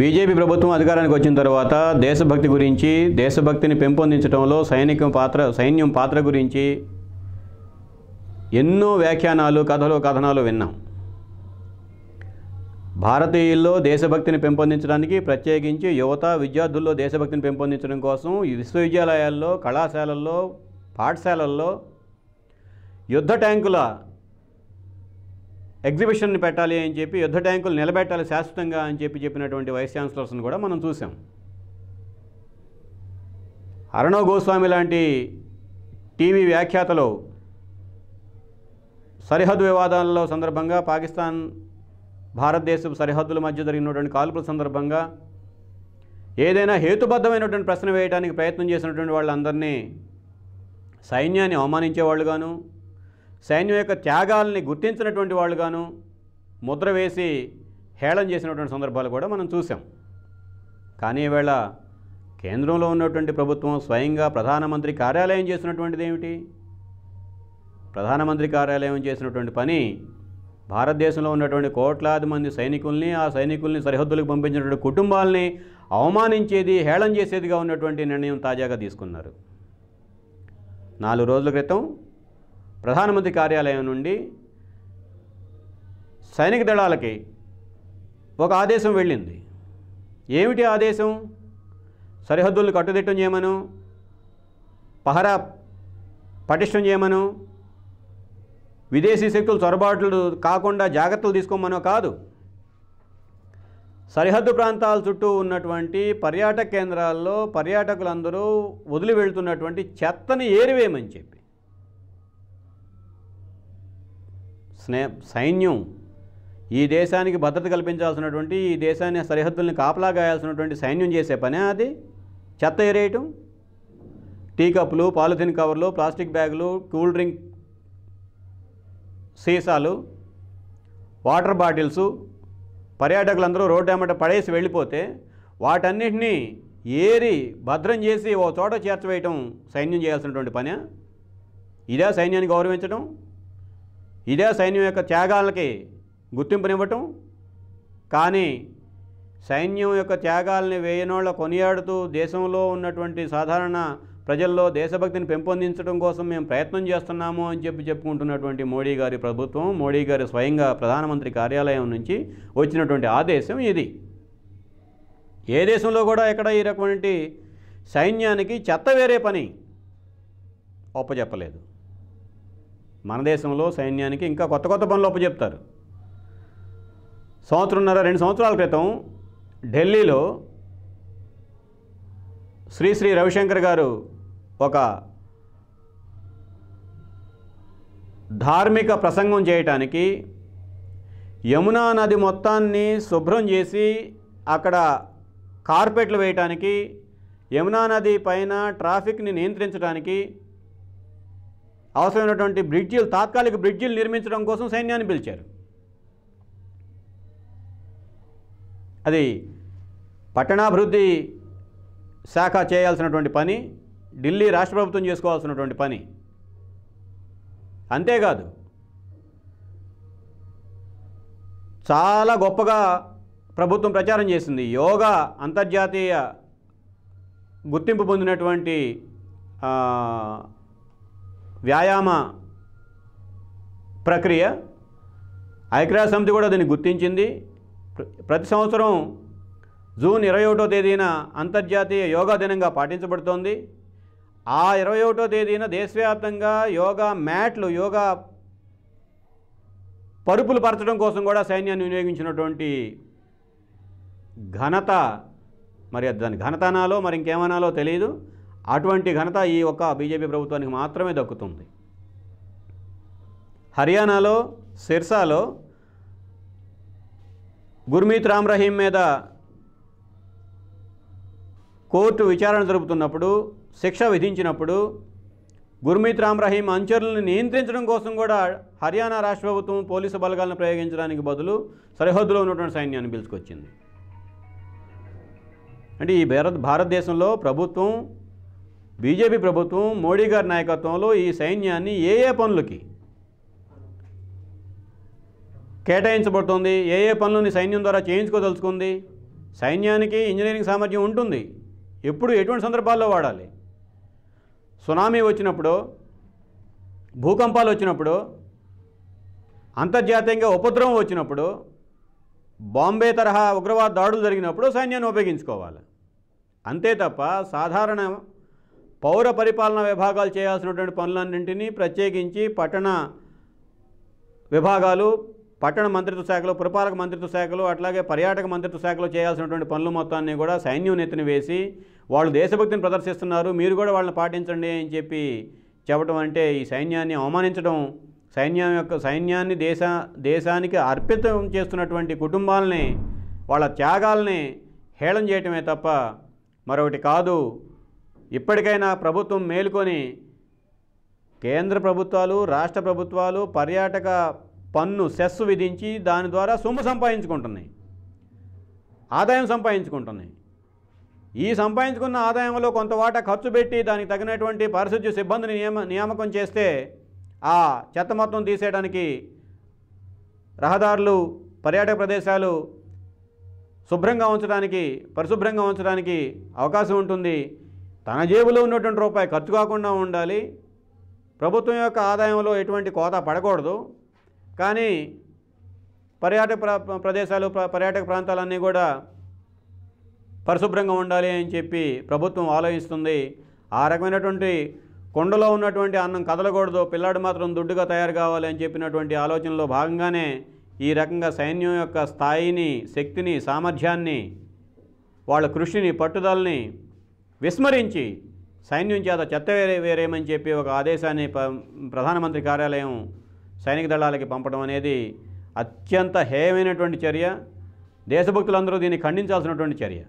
BJP ప్రభుత్వం అధికారానికి వచ్చిన తర్వాత దేశభక్తి గురించి దేశభక్తిని పెంపొందించడంలో సైనికం పాత్ర సైన్యం పాత్ర గురించి ఎన్నో వ్యాఖ్యానాలు కథలు కథనాలు విన్నాం భారతీయుల్లో దేశభక్తిని పెంపొందించడానికి ప్రత్యేకించి యువత విద్యార్థుల్లో దేశభక్తిని పెంపొందించడం కోసం విశ్వవిద్యాలయాల్లో కళాశాలల్లో పాఠశాలల్లో యుద్ధ ట్యాంకుల ఎగ్జిబిషన్ని పెట్టాలి అని చెప్పి యుద్ధ ట్యాంకులు నిలబెట్టాలి శాశ్వతంగా అని చెప్పి చెప్పినటువంటి వైస్ ఛాన్సలర్స్ని కూడా మనం చూసాం అరుణవ్ గోస్వామి లాంటి టీవీ వ్యాఖ్యాతలు సరిహద్దు వివాదాలలో సందర్భంగా పాకిస్తాన్ భారతదేశపు సరిహద్దుల మధ్య జరిగినటువంటి కాల్పుల సందర్భంగా ఏదైనా హేతుబద్ధమైనటువంటి ప్రశ్న వేయడానికి ప్రయత్నం చేసినటువంటి వాళ్ళందరినీ సైన్యాన్ని అవమానించేవాళ్ళుగాను సైన్యం యొక్క త్యాగాల్ని గుర్తించినటువంటి వాళ్ళు గాను ముద్ర వేసి హేళం చేసినటువంటి సందర్భాలు కూడా మనం చూసాం కానీ ఈవేళ కేంద్రంలో ఉన్నటువంటి ప్రభుత్వం స్వయంగా ప్రధానమంత్రి కార్యాలయం చేసినటువంటిది ఏమిటి ప్రధానమంత్రి కార్యాలయం చేసినటువంటి పని భారతదేశంలో ఉన్నటువంటి కోట్లాది మంది సైనికుల్ని ఆ సైనికుల్ని సరిహద్దులకు పంపించినటువంటి కుటుంబాలని అవమానించేది హేళం చేసేదిగా ఉన్నటువంటి నిర్ణయం తాజాగా తీసుకున్నారు నాలుగు రోజుల క్రితం ప్రధానమంత్రి కార్యాలయం నుండి సైనిక దళాలకి ఒక ఆదేశం వెళ్ళింది ఏమిటి ఆదేశం సరిహద్దులను కట్టుదిట్టం చేయమను పహరా పటిష్టం చేయమను విదేశీ శక్తులు చొరబాట్లు కాకుండా జాగ్రత్తలు తీసుకోమనో కాదు సరిహద్దు ప్రాంతాల చుట్టూ ఉన్నటువంటి పర్యాటక కేంద్రాల్లో పర్యాటకులందరూ వదిలి వెళ్తున్నటువంటి చెత్తని ఏరివేయమని చెప్పి స్నే సైన్యం ఈ దేశానికి భద్రత కల్పించాల్సినటువంటి ఈ దేశాన్ని సరిహద్దుల్ని కాపలా గాయాల్సినటువంటి సైన్యం చేసే పనే అది చెత్త ఎరేయటం టీ కప్పులు పాలిథిన్ కవర్లు ప్లాస్టిక్ బ్యాగులు కూల్ డ్రింక్ సీసాలు వాటర్ బాటిల్స్ పర్యాటకులందరూ రోడ్డు ఏమంట పడేసి వెళ్ళిపోతే వాటన్నిటినీ ఏరి భద్రం చేసి ఓ చోట చేర్చవేయటం సైన్యం చేయాల్సినటువంటి పనే ఇదే సైన్యాన్ని గౌరవించడం ఇదే సైన్యం యొక్క త్యాగాలకి గుర్తింపునివ్వటం కానీ సైన్యం యొక్క త్యాగాలని వేయనోళ్ళ కొనియాడుతూ దేశంలో ఉన్నటువంటి సాధారణ ప్రజల్లో దేశభక్తిని పెంపొందించడం కోసం మేము ప్రయత్నం చేస్తున్నాము అని చెప్పి చెప్పుకుంటున్నటువంటి మోడీ గారి ప్రభుత్వం మోడీ గారి స్వయంగా ప్రధానమంత్రి కార్యాలయం నుంచి వచ్చినటువంటి ఆదేశం ఇది ఏ దేశంలో కూడా ఎక్కడ ఈ రకమైన సైన్యానికి చెత్త వేరే పని ఒప్పజెప్పలేదు మన దేశంలో సైన్యానికి ఇంకా కొత్త కొత్త పనులు చెప్తారు సంవత్సరంన్నర రెండు సంవత్సరాల క్రితం ఢిల్లీలో శ్రీ శ్రీ రవిశంకర్ గారు ఒక ధార్మిక ప్రసంగం చేయటానికి యమునా నది మొత్తాన్ని శుభ్రం చేసి అక్కడ కార్పెట్లు వేయటానికి యమునా నది పైన ట్రాఫిక్ని నియంత్రించడానికి అవసరమైనటువంటి బ్రిడ్జీలు తాత్కాలిక బ్రిడ్జీలు నిర్మించడం కోసం సైన్యాన్ని పిలిచారు అది పట్టణాభివృద్ధి శాఖ చేయాల్సినటువంటి పని ఢిల్లీ రాష్ట్ర ప్రభుత్వం చేసుకోవాల్సినటువంటి పని అంతేకాదు చాలా గొప్పగా ప్రభుత్వం ప్రచారం చేసింది యోగా అంతర్జాతీయ గుర్తింపు పొందినటువంటి వ్యాయామ ప్రక్రియ ఐక్యరాజ్య సమితి కూడా దీన్ని గుర్తించింది ప్రతి సంవత్సరం జూన్ ఇరవై ఒకటో తేదీన అంతర్జాతీయ యోగా దినంగా పాటించబడుతోంది ఆ ఇరవై ఒకటో తేదీన దేశవ్యాప్తంగా యోగా మ్యాట్లు యోగా పరుపులు పరచడం కోసం కూడా సైన్యాన్ని వినియోగించినటువంటి ఘనత మరి దాని ఘనతనాలో మరి ఇంకేమనాలో తెలియదు అటువంటి ఘనత ఈ ఒక్క బీజేపీ ప్రభుత్వానికి మాత్రమే దక్కుతుంది హర్యానాలో సిర్సాలో గుర్మీత్ రామ్ రహీం మీద కోర్టు విచారణ జరుపుతున్నప్పుడు శిక్ష విధించినప్పుడు గుర్మీత్ రామ్ రహీం అంచరులను నియంత్రించడం కోసం కూడా హర్యానా రాష్ట్ర ప్రభుత్వం పోలీసు బలగాలను ప్రయోగించడానికి బదులు సరిహద్దులో ఉన్నటువంటి సైన్యాన్ని పిలుచుకొచ్చింది అంటే ఈ భారత్ భారతదేశంలో ప్రభుత్వం బీజేపీ ప్రభుత్వం మోడీ గారి నాయకత్వంలో ఈ సైన్యాన్ని ఏ ఏ పనులకి కేటాయించబడుతుంది ఏ ఏ పనులని సైన్యం ద్వారా చేయించుకోదలుచుకుంది సైన్యానికి ఇంజనీరింగ్ సామర్థ్యం ఉంటుంది ఎప్పుడు ఎటువంటి సందర్భాల్లో వాడాలి సునామీ వచ్చినప్పుడు భూకంపాలు వచ్చినప్పుడు అంతర్జాతీయంగా ఉపద్రవం వచ్చినప్పుడు బాంబే తరహా ఉగ్రవాద దాడులు జరిగినప్పుడు సైన్యాన్ని ఉపయోగించుకోవాలి అంతే తప్ప సాధారణ పౌర పరిపాలన విభాగాలు చేయాల్సినటువంటి పనులన్నింటినీ ప్రత్యేకించి పట్టణ విభాగాలు పట్టణ మంత్రిత్వ శాఖలో పురపాలక మంత్రిత్వ శాఖలు అట్లాగే పర్యాటక మంత్రిత్వ శాఖలో చేయాల్సినటువంటి పనులు మొత్తాన్ని కూడా సైన్యం నెత్తిని వేసి వాళ్ళు దేశభక్తిని ప్రదర్శిస్తున్నారు మీరు కూడా వాళ్ళని పాటించండి అని చెప్పి చెప్పడం అంటే ఈ సైన్యాన్ని అవమానించడం సైన్యం యొక్క సైన్యాన్ని దేశ దేశానికి అర్పితం చేస్తున్నటువంటి కుటుంబాలని వాళ్ళ త్యాగాల్ని హేళం చేయటమే తప్ప మరొకటి కాదు ఇప్పటికైనా ప్రభుత్వం మేలుకొని కేంద్ర ప్రభుత్వాలు రాష్ట్ర ప్రభుత్వాలు పర్యాటక పన్ను సెస్ విధించి దాని ద్వారా సొమ్ము సంపాదించుకుంటున్నాయి ఆదాయం సంపాదించుకుంటున్నాయి ఈ సంపాదించుకున్న ఆదాయంలో కొంత వాటా ఖర్చు పెట్టి దానికి తగినటువంటి పారిశుద్ధ్య సిబ్బందిని నియమ నియామకం చేస్తే ఆ చెత్త మొత్తం తీసేయడానికి రహదారులు పర్యాటక ప్రదేశాలు శుభ్రంగా ఉంచడానికి పరిశుభ్రంగా ఉంచడానికి అవకాశం ఉంటుంది తన జేబులో ఉన్నటువంటి రూపాయి ఖర్చు కాకుండా ఉండాలి ప్రభుత్వం యొక్క ఆదాయంలో ఎటువంటి కోత పడకూడదు కానీ పర్యాటక ప్రదేశాలు పర్యాటక ప్రాంతాలన్నీ కూడా పరిశుభ్రంగా ఉండాలి అని చెప్పి ప్రభుత్వం ఆలోచిస్తుంది ఆ రకమైనటువంటి కొండలో ఉన్నటువంటి అన్నం కదలకూడదు పిల్లాడు మాత్రం దుడ్డుగా తయారు కావాలి అని చెప్పినటువంటి ఆలోచనలో భాగంగానే ఈ రకంగా సైన్యం యొక్క స్థాయిని శక్తిని సామర్థ్యాన్ని వాళ్ళ కృషిని పట్టుదలని విస్మరించి సైన్యం చేత చెత్త వేరే వేరేమని చెప్పి ఒక ఆదేశాన్ని ప్రధానమంత్రి కార్యాలయం సైనిక దళాలకి పంపడం అనేది అత్యంత హేయమైనటువంటి చర్య దేశభక్తులందరూ దీన్ని ఖండించాల్సినటువంటి చర్య